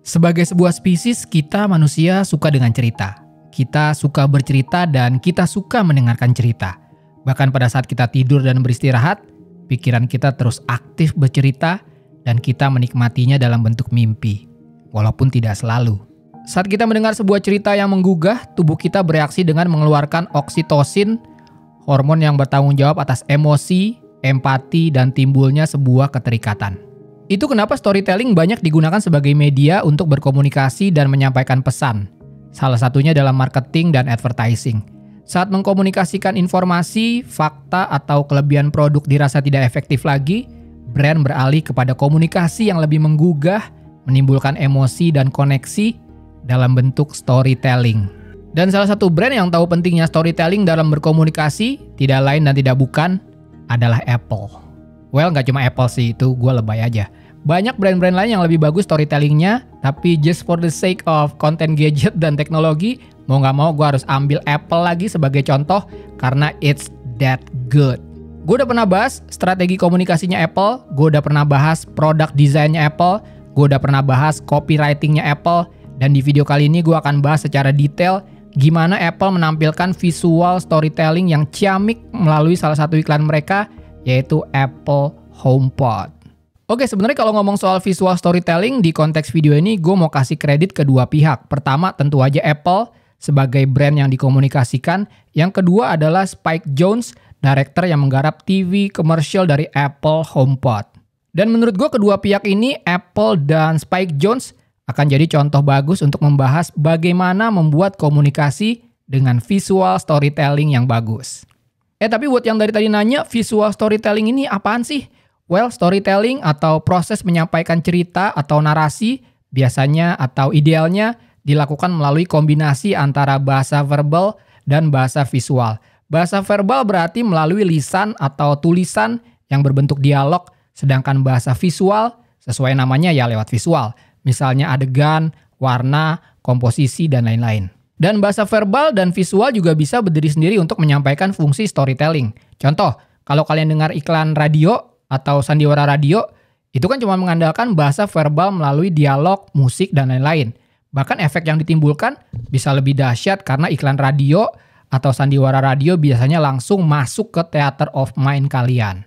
Sebagai sebuah spesies, kita manusia suka dengan cerita. Kita suka bercerita dan kita suka mendengarkan cerita. Bahkan pada saat kita tidur dan beristirahat, pikiran kita terus aktif bercerita dan kita menikmatinya dalam bentuk mimpi, walaupun tidak selalu. Saat kita mendengar sebuah cerita yang menggugah, tubuh kita bereaksi dengan mengeluarkan oksitosin, hormon yang bertanggung jawab atas emosi, empati, dan timbulnya sebuah keterikatan. Itu kenapa storytelling banyak digunakan sebagai media untuk berkomunikasi dan menyampaikan pesan. Salah satunya dalam marketing dan advertising. Saat mengkomunikasikan informasi, fakta, atau kelebihan produk dirasa tidak efektif lagi, brand beralih kepada komunikasi yang lebih menggugah, menimbulkan emosi dan koneksi dalam bentuk storytelling. Dan salah satu brand yang tahu pentingnya storytelling dalam berkomunikasi, tidak lain dan tidak bukan, adalah Apple. Well, nggak cuma Apple sih, itu gue lebay aja. Banyak brand-brand lain yang lebih bagus storytellingnya, tapi just for the sake of content gadget dan teknologi, mau nggak mau gue harus ambil Apple lagi sebagai contoh karena it's that good. Gue udah pernah bahas strategi komunikasinya Apple, gue udah pernah bahas produk desainnya Apple, gue udah pernah bahas copywritingnya Apple, dan di video kali ini gue akan bahas secara detail gimana Apple menampilkan visual storytelling yang ciamik melalui salah satu iklan mereka, yaitu Apple HomePod. Oke, sebenarnya kalau ngomong soal visual storytelling di konteks video ini, gue mau kasih kredit ke dua pihak. Pertama, tentu aja Apple sebagai brand yang dikomunikasikan. Yang kedua adalah Spike Jones, director yang menggarap TV komersial dari Apple HomePod. Dan menurut gue kedua pihak ini, Apple dan Spike Jones, akan jadi contoh bagus untuk membahas bagaimana membuat komunikasi dengan visual storytelling yang bagus. Eh tapi buat yang dari tadi nanya, visual storytelling ini apaan sih? Well, storytelling atau proses menyampaikan cerita atau narasi biasanya atau idealnya dilakukan melalui kombinasi antara bahasa verbal dan bahasa visual. Bahasa verbal berarti melalui lisan atau tulisan yang berbentuk dialog, sedangkan bahasa visual sesuai namanya ya lewat visual. Misalnya adegan, warna, komposisi, dan lain-lain. Dan bahasa verbal dan visual juga bisa berdiri sendiri untuk menyampaikan fungsi storytelling. Contoh, kalau kalian dengar iklan radio, atau sandiwara radio itu kan cuma mengandalkan bahasa verbal melalui dialog, musik, dan lain-lain. Bahkan efek yang ditimbulkan bisa lebih dahsyat karena iklan radio atau sandiwara radio biasanya langsung masuk ke theater of mind kalian.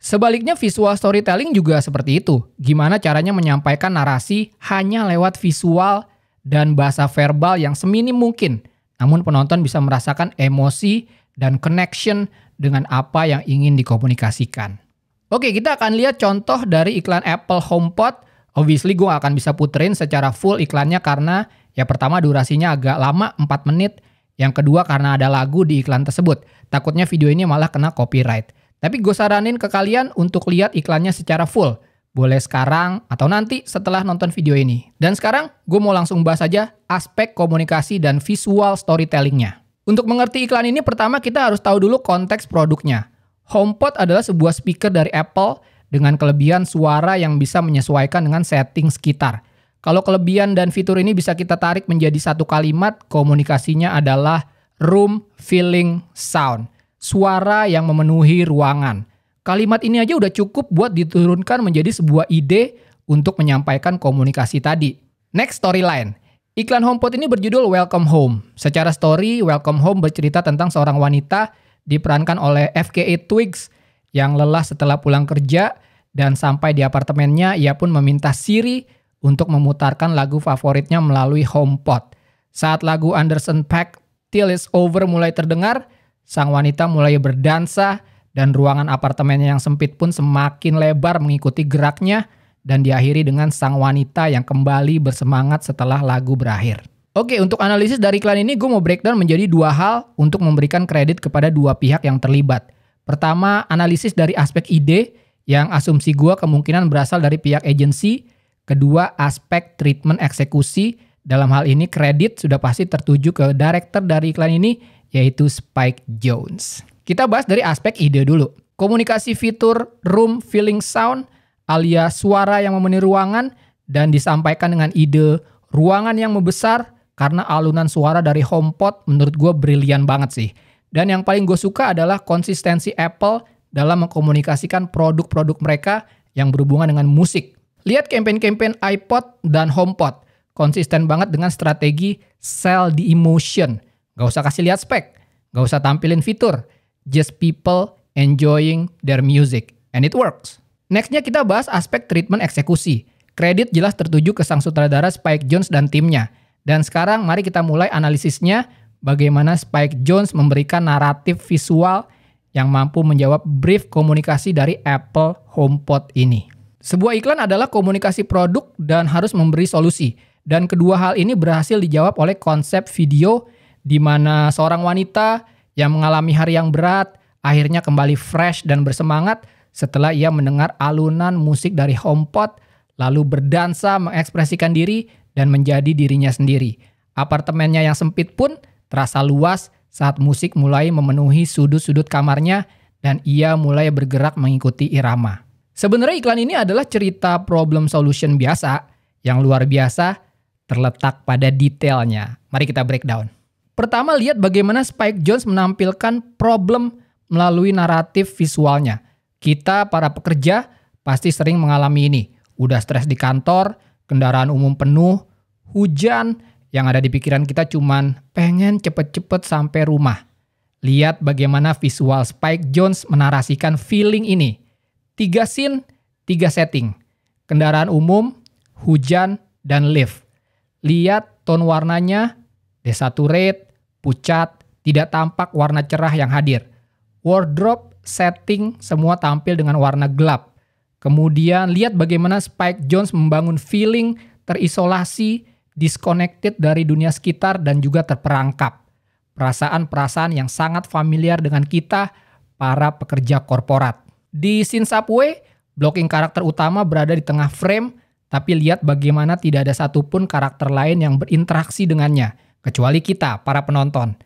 Sebaliknya visual storytelling juga seperti itu. Gimana caranya menyampaikan narasi hanya lewat visual dan bahasa verbal yang seminim mungkin. Namun penonton bisa merasakan emosi dan connection dengan apa yang ingin dikomunikasikan. Oke, kita akan lihat contoh dari iklan Apple HomePod. Obviously gue akan bisa puterin secara full iklannya karena ya pertama durasinya agak lama 4 menit. Yang kedua karena ada lagu di iklan tersebut. Takutnya video ini malah kena copyright. Tapi gue saranin ke kalian untuk lihat iklannya secara full. Boleh sekarang atau nanti setelah nonton video ini. Dan sekarang gue mau langsung bahas aja aspek komunikasi dan visual storytellingnya. Untuk mengerti iklan ini pertama kita harus tahu dulu konteks produknya. HomePod adalah sebuah speaker dari Apple dengan kelebihan suara yang bisa menyesuaikan dengan setting sekitar. Kalau kelebihan dan fitur ini bisa kita tarik menjadi satu kalimat, komunikasinya adalah room feeling sound, suara yang memenuhi ruangan. Kalimat ini aja udah cukup buat diturunkan menjadi sebuah ide untuk menyampaikan komunikasi tadi. Next storyline. Iklan HomePod ini berjudul Welcome Home. Secara story, Welcome Home bercerita tentang seorang wanita diperankan oleh FKA Twigs yang lelah setelah pulang kerja dan sampai di apartemennya ia pun meminta Siri untuk memutarkan lagu favoritnya melalui HomePod. Saat lagu Anderson Pack Till It's Over mulai terdengar, sang wanita mulai berdansa dan ruangan apartemennya yang sempit pun semakin lebar mengikuti geraknya dan diakhiri dengan sang wanita yang kembali bersemangat setelah lagu berakhir. Oke, untuk analisis dari iklan ini gue mau breakdown menjadi dua hal untuk memberikan kredit kepada dua pihak yang terlibat. Pertama, analisis dari aspek ide yang asumsi gue kemungkinan berasal dari pihak agensi. Kedua, aspek treatment eksekusi. Dalam hal ini kredit sudah pasti tertuju ke director dari iklan ini yaitu Spike Jones. Kita bahas dari aspek ide dulu. Komunikasi fitur room feeling sound alias suara yang memenuhi ruangan dan disampaikan dengan ide ruangan yang membesar karena alunan suara dari HomePod menurut gue brilian banget sih. Dan yang paling gue suka adalah konsistensi Apple dalam mengkomunikasikan produk-produk mereka yang berhubungan dengan musik. Lihat campaign-campaign iPod dan HomePod, konsisten banget dengan strategi sell the emotion. Gak usah kasih lihat spek, gak usah tampilin fitur, just people enjoying their music and it works. Nextnya kita bahas aspek treatment eksekusi. Kredit jelas tertuju ke sang sutradara Spike Jones dan timnya dan sekarang mari kita mulai analisisnya bagaimana Spike Jones memberikan naratif visual yang mampu menjawab brief komunikasi dari Apple HomePod ini. Sebuah iklan adalah komunikasi produk dan harus memberi solusi. Dan kedua hal ini berhasil dijawab oleh konsep video di mana seorang wanita yang mengalami hari yang berat akhirnya kembali fresh dan bersemangat setelah ia mendengar alunan musik dari HomePod lalu berdansa mengekspresikan diri dan menjadi dirinya sendiri. Apartemennya yang sempit pun terasa luas saat musik mulai memenuhi sudut-sudut kamarnya dan ia mulai bergerak mengikuti irama. Sebenarnya iklan ini adalah cerita problem solution biasa yang luar biasa terletak pada detailnya. Mari kita breakdown. Pertama, lihat bagaimana Spike Jones menampilkan problem melalui naratif visualnya. Kita para pekerja pasti sering mengalami ini. Udah stres di kantor, kendaraan umum penuh, hujan, yang ada di pikiran kita cuman pengen cepet-cepet sampai rumah. Lihat bagaimana visual Spike Jones menarasikan feeling ini. Tiga scene, tiga setting. Kendaraan umum, hujan, dan lift. Lihat tone warnanya, desaturate, pucat, tidak tampak warna cerah yang hadir. Wardrobe, setting, semua tampil dengan warna gelap. Kemudian lihat bagaimana Spike Jones membangun feeling terisolasi, disconnected dari dunia sekitar dan juga terperangkap. Perasaan-perasaan yang sangat familiar dengan kita, para pekerja korporat. Di subway, blocking karakter utama berada di tengah frame, tapi lihat bagaimana tidak ada satupun karakter lain yang berinteraksi dengannya, kecuali kita, para penonton.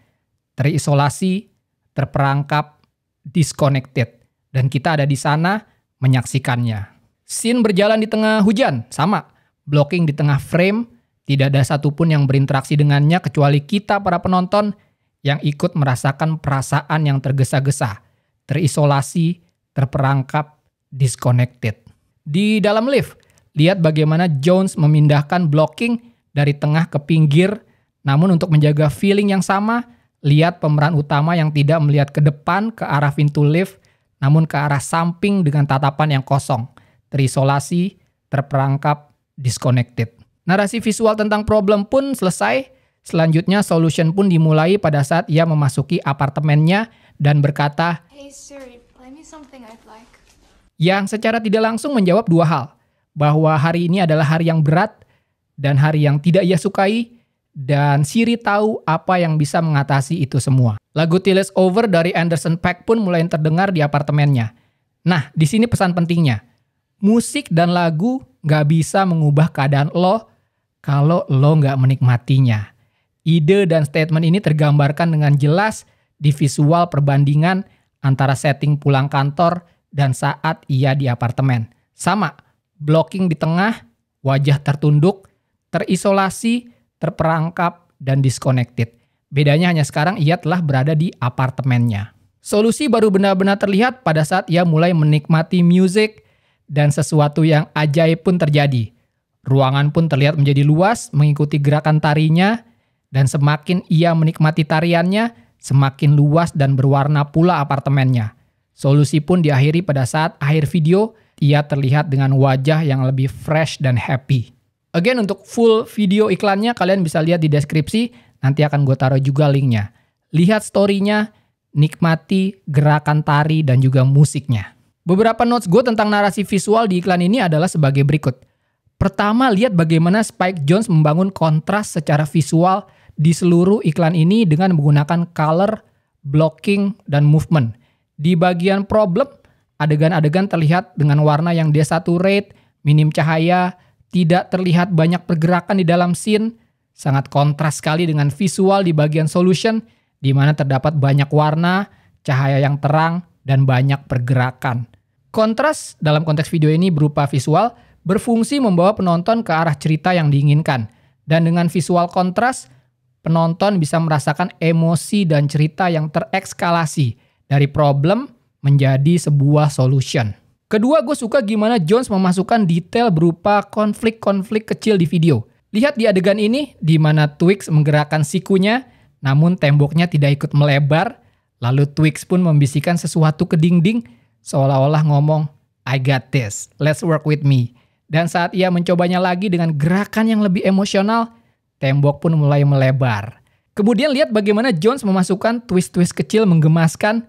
Terisolasi, terperangkap, disconnected. Dan kita ada di sana, menyaksikannya. Scene berjalan di tengah hujan, sama. Blocking di tengah frame, tidak ada satupun yang berinteraksi dengannya kecuali kita para penonton yang ikut merasakan perasaan yang tergesa-gesa, terisolasi, terperangkap, disconnected. Di dalam lift, lihat bagaimana Jones memindahkan blocking dari tengah ke pinggir, namun untuk menjaga feeling yang sama, lihat pemeran utama yang tidak melihat ke depan ke arah pintu lift namun ke arah samping dengan tatapan yang kosong, terisolasi, terperangkap, disconnected. Narasi visual tentang problem pun selesai, selanjutnya solution pun dimulai pada saat ia memasuki apartemennya dan berkata, Hey Siri, play me something I'd like. Yang secara tidak langsung menjawab dua hal, bahwa hari ini adalah hari yang berat dan hari yang tidak ia sukai, dan Siri tahu apa yang bisa mengatasi itu semua. Lagu Tiles Over dari Anderson Paak pun mulai terdengar di apartemennya. Nah, di sini pesan pentingnya. Musik dan lagu gak bisa mengubah keadaan lo kalau lo gak menikmatinya. Ide dan statement ini tergambarkan dengan jelas di visual perbandingan antara setting pulang kantor dan saat ia di apartemen. Sama, blocking di tengah, wajah tertunduk, terisolasi, terperangkap, dan disconnected Bedanya hanya sekarang ia telah berada di apartemennya. Solusi baru benar-benar terlihat pada saat ia mulai menikmati musik dan sesuatu yang ajaib pun terjadi. Ruangan pun terlihat menjadi luas mengikuti gerakan tarinya dan semakin ia menikmati tariannya, semakin luas dan berwarna pula apartemennya. Solusi pun diakhiri pada saat akhir video, ia terlihat dengan wajah yang lebih fresh dan happy. Again untuk full video iklannya kalian bisa lihat di deskripsi Nanti akan gue taruh juga linknya. Lihat storynya, nikmati gerakan tari dan juga musiknya. Beberapa notes gue tentang narasi visual di iklan ini adalah sebagai berikut. Pertama, lihat bagaimana Spike Jones membangun kontras secara visual di seluruh iklan ini dengan menggunakan color, blocking, dan movement. Di bagian problem, adegan-adegan terlihat dengan warna yang desaturate, minim cahaya, tidak terlihat banyak pergerakan di dalam scene, sangat kontras sekali dengan visual di bagian solution di mana terdapat banyak warna, cahaya yang terang, dan banyak pergerakan. Kontras dalam konteks video ini berupa visual berfungsi membawa penonton ke arah cerita yang diinginkan. Dan dengan visual kontras, penonton bisa merasakan emosi dan cerita yang terekskalasi dari problem menjadi sebuah solution. Kedua, gue suka gimana Jones memasukkan detail berupa konflik-konflik kecil di video. Lihat di adegan ini di mana Twix menggerakkan sikunya namun temboknya tidak ikut melebar. Lalu Twix pun membisikkan sesuatu ke dinding seolah-olah ngomong, I got this, let's work with me. Dan saat ia mencobanya lagi dengan gerakan yang lebih emosional, tembok pun mulai melebar. Kemudian lihat bagaimana Jones memasukkan twist-twist kecil menggemaskan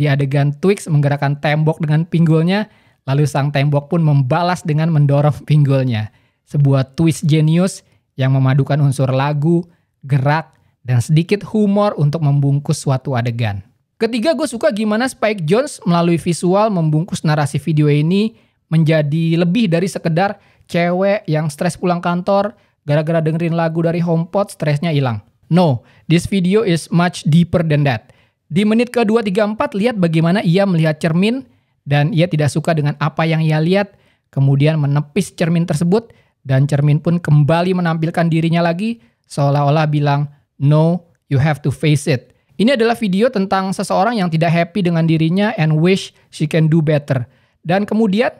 di adegan Twix menggerakkan tembok dengan pinggulnya, lalu sang tembok pun membalas dengan mendorong pinggulnya sebuah twist genius yang memadukan unsur lagu, gerak, dan sedikit humor untuk membungkus suatu adegan. Ketiga, gue suka gimana Spike Jones melalui visual membungkus narasi video ini menjadi lebih dari sekedar cewek yang stres pulang kantor gara-gara dengerin lagu dari HomePod stresnya hilang. No, this video is much deeper than that. Di menit ke-234 lihat bagaimana ia melihat cermin dan ia tidak suka dengan apa yang ia lihat, kemudian menepis cermin tersebut dan cermin pun kembali menampilkan dirinya lagi seolah-olah bilang, no, you have to face it. Ini adalah video tentang seseorang yang tidak happy dengan dirinya and wish she can do better. Dan kemudian,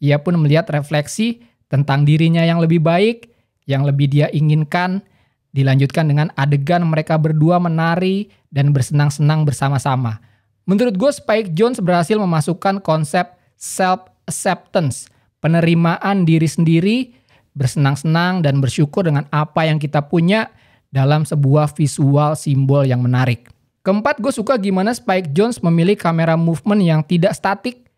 ia pun melihat refleksi tentang dirinya yang lebih baik, yang lebih dia inginkan, dilanjutkan dengan adegan mereka berdua menari dan bersenang-senang bersama-sama. Menurut gue, Spike Jones berhasil memasukkan konsep self-acceptance, penerimaan diri sendiri bersenang-senang dan bersyukur dengan apa yang kita punya dalam sebuah visual simbol yang menarik. Keempat, gue suka gimana Spike Jones memilih kamera movement yang tidak statik,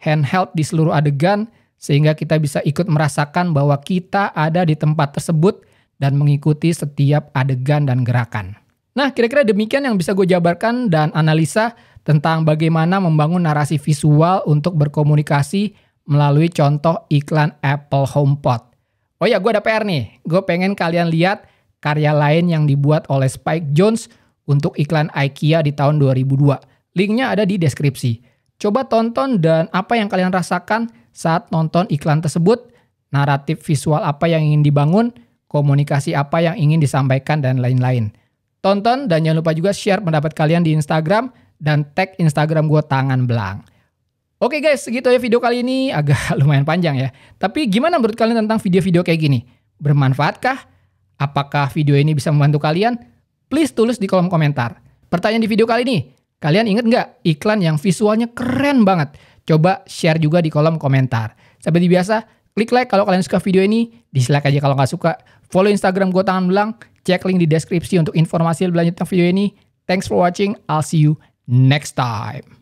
handheld di seluruh adegan, sehingga kita bisa ikut merasakan bahwa kita ada di tempat tersebut dan mengikuti setiap adegan dan gerakan. Nah, kira-kira demikian yang bisa gue jabarkan dan analisa tentang bagaimana membangun narasi visual untuk berkomunikasi melalui contoh iklan Apple HomePod. Oh ya, gue ada PR nih. Gue pengen kalian lihat karya lain yang dibuat oleh Spike Jones untuk iklan IKEA di tahun 2002. Linknya ada di deskripsi. Coba tonton dan apa yang kalian rasakan saat nonton iklan tersebut, naratif visual apa yang ingin dibangun, komunikasi apa yang ingin disampaikan, dan lain-lain. Tonton dan jangan lupa juga share pendapat kalian di Instagram dan tag Instagram gue tangan belang. Oke guys, segitu ya video kali ini. Agak lumayan panjang ya. Tapi gimana menurut kalian tentang video-video kayak gini? Bermanfaatkah? Apakah video ini bisa membantu kalian? Please tulis di kolom komentar. Pertanyaan di video kali ini, kalian inget nggak iklan yang visualnya keren banget? Coba share juga di kolom komentar. Seperti biasa, klik like kalau kalian suka video ini, dislike aja kalau nggak suka. Follow Instagram gue tangan belang, cek link di deskripsi untuk informasi lebih lanjut tentang video ini. Thanks for watching, I'll see you next time.